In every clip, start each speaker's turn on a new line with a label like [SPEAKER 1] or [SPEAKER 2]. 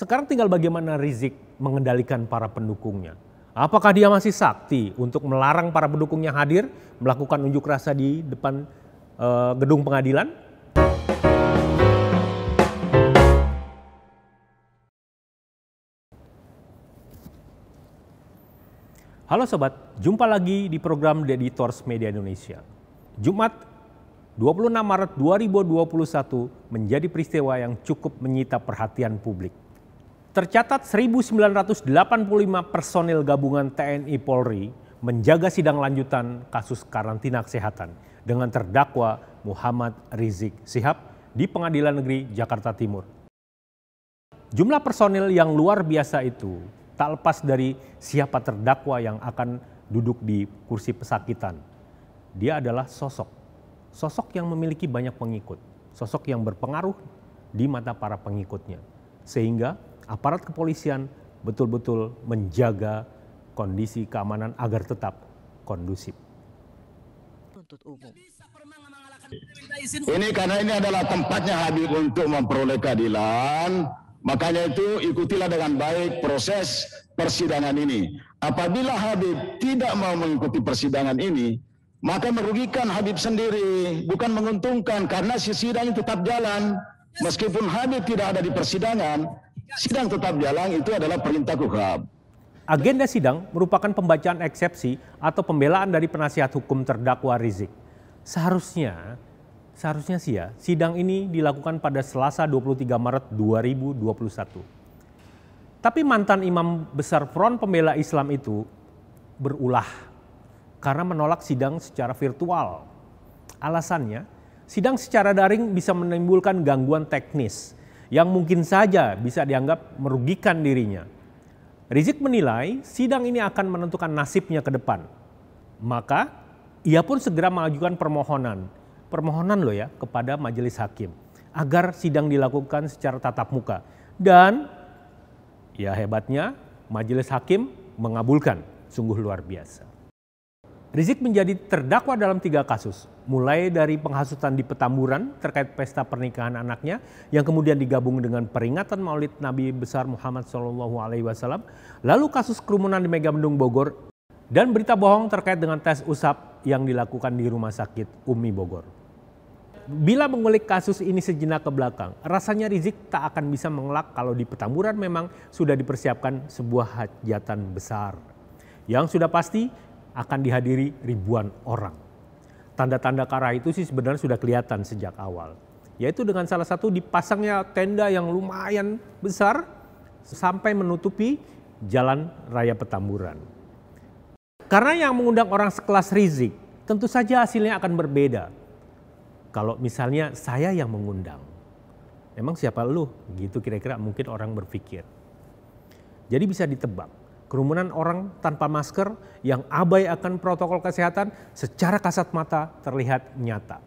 [SPEAKER 1] Sekarang tinggal bagaimana Rizik mengendalikan para pendukungnya. Apakah dia masih sakti untuk melarang para pendukungnya hadir melakukan unjuk rasa di depan uh, gedung pengadilan? Halo sobat, jumpa lagi di program The Editors Media Indonesia. Jumat 26 Maret 2021 menjadi peristiwa yang cukup menyita perhatian publik. Tercatat 1.985 personil gabungan TNI Polri menjaga sidang lanjutan kasus karantina kesehatan dengan terdakwa Muhammad Rizik Sihab di Pengadilan Negeri Jakarta Timur. Jumlah personil yang luar biasa itu tak lepas dari siapa terdakwa yang akan duduk di kursi pesakitan. Dia adalah sosok, sosok yang memiliki banyak pengikut, sosok yang berpengaruh di mata para pengikutnya. Sehingga aparat kepolisian betul-betul menjaga kondisi keamanan agar tetap kondusif. Ini karena ini adalah tempatnya Habib untuk memperoleh keadilan, makanya itu ikutilah dengan baik proses persidangan ini. Apabila Habib tidak mau mengikuti persidangan ini, maka merugikan Habib sendiri, bukan menguntungkan karena sidang tetap jalan. Meskipun Habib tidak ada di persidangan, Sidang tetap jalan itu adalah perintah KUHAP. Agenda sidang merupakan pembacaan eksepsi atau pembelaan dari penasihat hukum terdakwa Rizik. Seharusnya, seharusnya sih ya, sidang ini dilakukan pada Selasa 23 Maret 2021. Tapi mantan imam besar Front Pembela Islam itu berulah karena menolak sidang secara virtual. Alasannya, sidang secara daring bisa menimbulkan gangguan teknis yang mungkin saja bisa dianggap merugikan dirinya. Rizik menilai sidang ini akan menentukan nasibnya ke depan. Maka ia pun segera mengajukan permohonan, permohonan loh ya kepada majelis hakim agar sidang dilakukan secara tatap muka. Dan ya hebatnya majelis hakim mengabulkan, sungguh luar biasa. Rizik menjadi terdakwa dalam tiga kasus, mulai dari penghasutan di Petamburan terkait pesta pernikahan anaknya yang kemudian digabung dengan peringatan Maulid Nabi besar Muhammad Shallallahu Alaihi Wasallam, lalu kasus kerumunan di Megamendung Bogor dan berita bohong terkait dengan tes usap yang dilakukan di Rumah Sakit Umi Bogor. Bila mengulik kasus ini sejenak ke belakang, rasanya Rizik tak akan bisa mengelak kalau di Petamburan memang sudah dipersiapkan sebuah hajatan besar. Yang sudah pasti, akan dihadiri ribuan orang. Tanda-tanda karah itu sih sebenarnya sudah kelihatan sejak awal. Yaitu dengan salah satu dipasangnya tenda yang lumayan besar sampai menutupi jalan raya Petamburan. Karena yang mengundang orang sekelas Rizik, tentu saja hasilnya akan berbeda. Kalau misalnya saya yang mengundang, emang siapa lu? Gitu kira-kira mungkin orang berpikir. Jadi bisa ditebak kerumunan orang tanpa masker yang abai akan protokol kesehatan secara kasat mata terlihat nyata.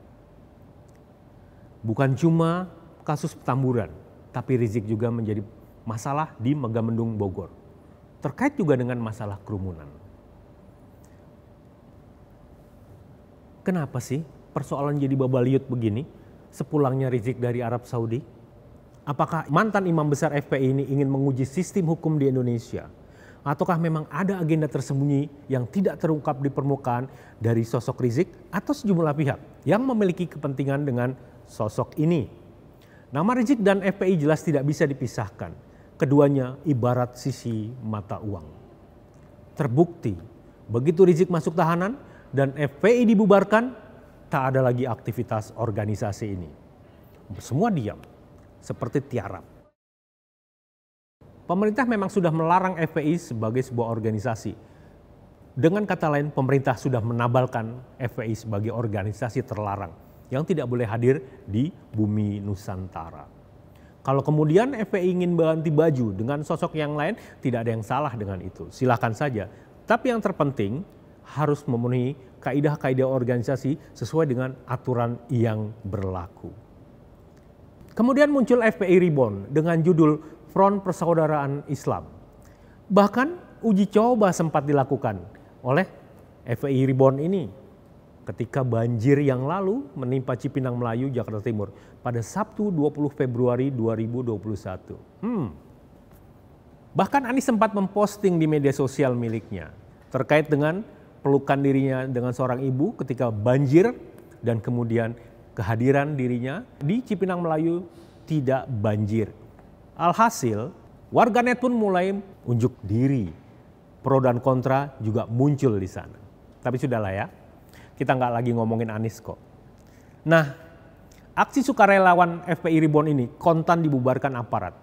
[SPEAKER 1] Bukan cuma kasus petamburan, tapi Rizik juga menjadi masalah di Megamendung Bogor. Terkait juga dengan masalah kerumunan. Kenapa sih persoalan jadi babaliut begini sepulangnya Rizik dari Arab Saudi? Apakah mantan imam besar FPI ini ingin menguji sistem hukum di Indonesia? ataukah memang ada agenda tersembunyi yang tidak terungkap di permukaan dari sosok Rizik atau sejumlah pihak yang memiliki kepentingan dengan sosok ini. Nama Rizik dan FPI jelas tidak bisa dipisahkan. Keduanya ibarat sisi mata uang. Terbukti, begitu Rizik masuk tahanan dan FPI dibubarkan, tak ada lagi aktivitas organisasi ini. Semua diam, seperti tiarap pemerintah memang sudah melarang FPI sebagai sebuah organisasi. Dengan kata lain, pemerintah sudah menabalkan FPI sebagai organisasi terlarang yang tidak boleh hadir di bumi Nusantara. Kalau kemudian FPI ingin berganti baju dengan sosok yang lain, tidak ada yang salah dengan itu. Silahkan saja. Tapi yang terpenting harus memenuhi kaidah-kaidah organisasi sesuai dengan aturan yang berlaku. Kemudian muncul FPI Reborn dengan judul Front Persaudaraan Islam. Bahkan uji coba sempat dilakukan oleh FPI Ribon ini ketika banjir yang lalu menimpa Cipinang Melayu, Jakarta Timur pada Sabtu 20 Februari 2021. Hmm. Bahkan Anies sempat memposting di media sosial miliknya terkait dengan pelukan dirinya dengan seorang ibu ketika banjir dan kemudian kehadiran dirinya di Cipinang Melayu tidak banjir. Alhasil, warganet pun mulai unjuk diri. Pro dan kontra juga muncul di sana. Tapi sudahlah ya, kita nggak lagi ngomongin Anies kok. Nah, aksi sukarelawan FPI Ribon ini kontan dibubarkan aparat.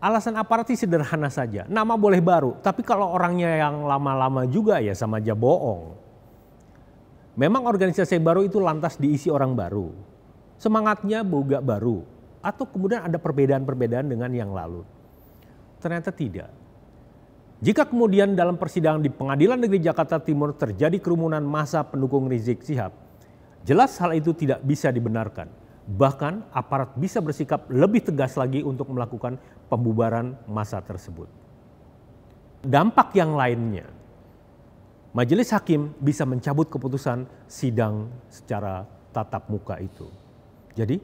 [SPEAKER 1] Alasan aparat sih sederhana saja, nama boleh baru, tapi kalau orangnya yang lama-lama juga ya sama aja bohong. Memang organisasi baru itu lantas diisi orang baru. Semangatnya juga baru, atau kemudian ada perbedaan-perbedaan dengan yang lalu? Ternyata tidak. Jika kemudian dalam persidangan di Pengadilan Negeri Jakarta Timur terjadi kerumunan masa pendukung Rizik Sihab, jelas hal itu tidak bisa dibenarkan. Bahkan aparat bisa bersikap lebih tegas lagi untuk melakukan pembubaran masa tersebut. Dampak yang lainnya, majelis hakim bisa mencabut keputusan sidang secara tatap muka itu. Jadi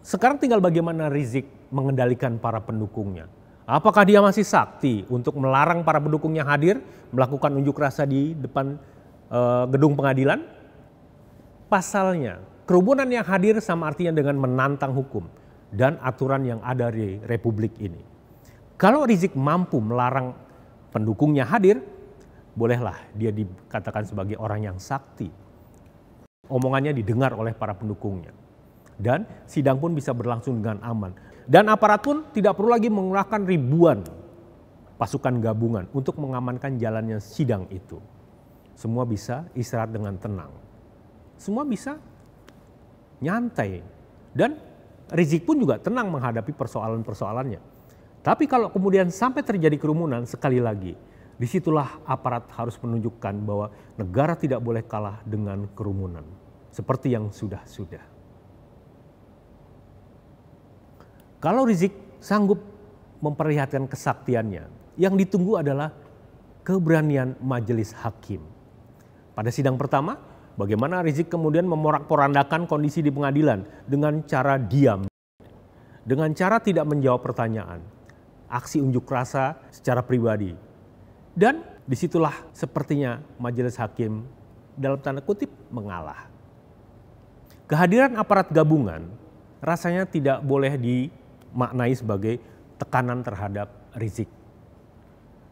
[SPEAKER 1] sekarang tinggal bagaimana Rizik mengendalikan para pendukungnya. Apakah dia masih sakti untuk melarang para pendukungnya hadir melakukan unjuk rasa di depan uh, gedung pengadilan? Pasalnya, kerumunan yang hadir sama artinya dengan menantang hukum dan aturan yang ada di republik ini. Kalau Rizik mampu melarang pendukungnya hadir, bolehlah dia dikatakan sebagai orang yang sakti. Omongannya didengar oleh para pendukungnya dan sidang pun bisa berlangsung dengan aman. Dan aparat pun tidak perlu lagi mengerahkan ribuan pasukan gabungan untuk mengamankan jalannya sidang itu. Semua bisa istirahat dengan tenang. Semua bisa nyantai dan Rizik pun juga tenang menghadapi persoalan-persoalannya. Tapi kalau kemudian sampai terjadi kerumunan sekali lagi, disitulah aparat harus menunjukkan bahwa negara tidak boleh kalah dengan kerumunan. Seperti yang sudah-sudah. Kalau Rizik sanggup memperlihatkan kesaktiannya, yang ditunggu adalah keberanian majelis hakim. Pada sidang pertama, bagaimana Rizik kemudian memorak-porandakan kondisi di pengadilan dengan cara diam, dengan cara tidak menjawab pertanyaan, aksi unjuk rasa secara pribadi. Dan disitulah sepertinya majelis hakim dalam tanda kutip mengalah. Kehadiran aparat gabungan rasanya tidak boleh di maknai sebagai tekanan terhadap Rizik.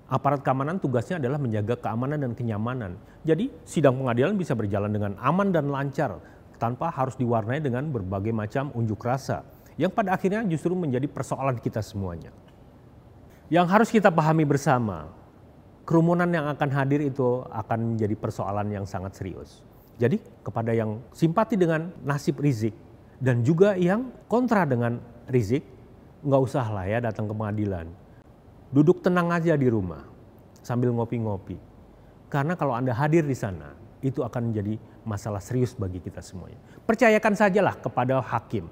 [SPEAKER 1] Aparat keamanan tugasnya adalah menjaga keamanan dan kenyamanan. Jadi sidang pengadilan bisa berjalan dengan aman dan lancar tanpa harus diwarnai dengan berbagai macam unjuk rasa yang pada akhirnya justru menjadi persoalan kita semuanya. Yang harus kita pahami bersama, kerumunan yang akan hadir itu akan menjadi persoalan yang sangat serius. Jadi kepada yang simpati dengan nasib Rizik dan juga yang kontra dengan Rizik, nggak usah lah ya datang ke pengadilan. Duduk tenang aja di rumah sambil ngopi-ngopi. Karena kalau Anda hadir di sana, itu akan menjadi masalah serius bagi kita semuanya. Percayakan sajalah kepada hakim.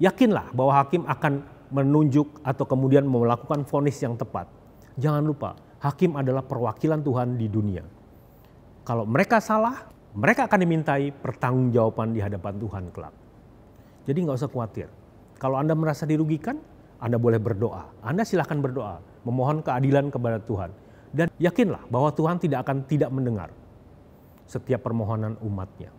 [SPEAKER 1] Yakinlah bahwa hakim akan menunjuk atau kemudian melakukan vonis yang tepat. Jangan lupa, hakim adalah perwakilan Tuhan di dunia. Kalau mereka salah, mereka akan dimintai pertanggungjawaban di hadapan Tuhan kelak. Jadi nggak usah khawatir. Kalau Anda merasa dirugikan, Anda boleh berdoa. Anda silahkan berdoa, memohon keadilan kepada Tuhan. Dan yakinlah bahwa Tuhan tidak akan tidak mendengar setiap permohonan umatnya.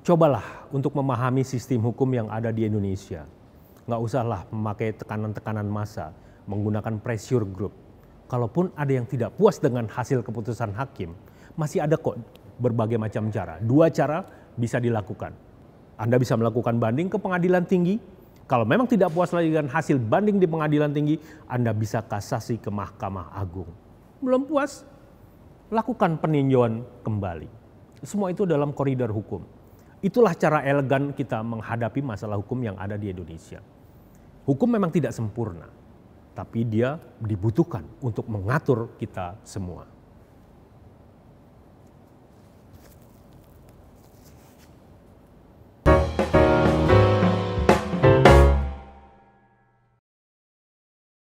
[SPEAKER 1] Cobalah untuk memahami sistem hukum yang ada di Indonesia. Nggak usahlah memakai tekanan-tekanan massa, menggunakan pressure group. Kalaupun ada yang tidak puas dengan hasil keputusan hakim, masih ada kok berbagai macam cara. Dua cara bisa dilakukan anda bisa melakukan banding ke pengadilan tinggi. Kalau memang tidak puas lagi dengan hasil banding di pengadilan tinggi, Anda bisa kasasi ke Mahkamah Agung. Belum puas? Lakukan peninjauan kembali. Semua itu dalam koridor hukum. Itulah cara elegan kita menghadapi masalah hukum yang ada di Indonesia. Hukum memang tidak sempurna, tapi dia dibutuhkan untuk mengatur kita semua.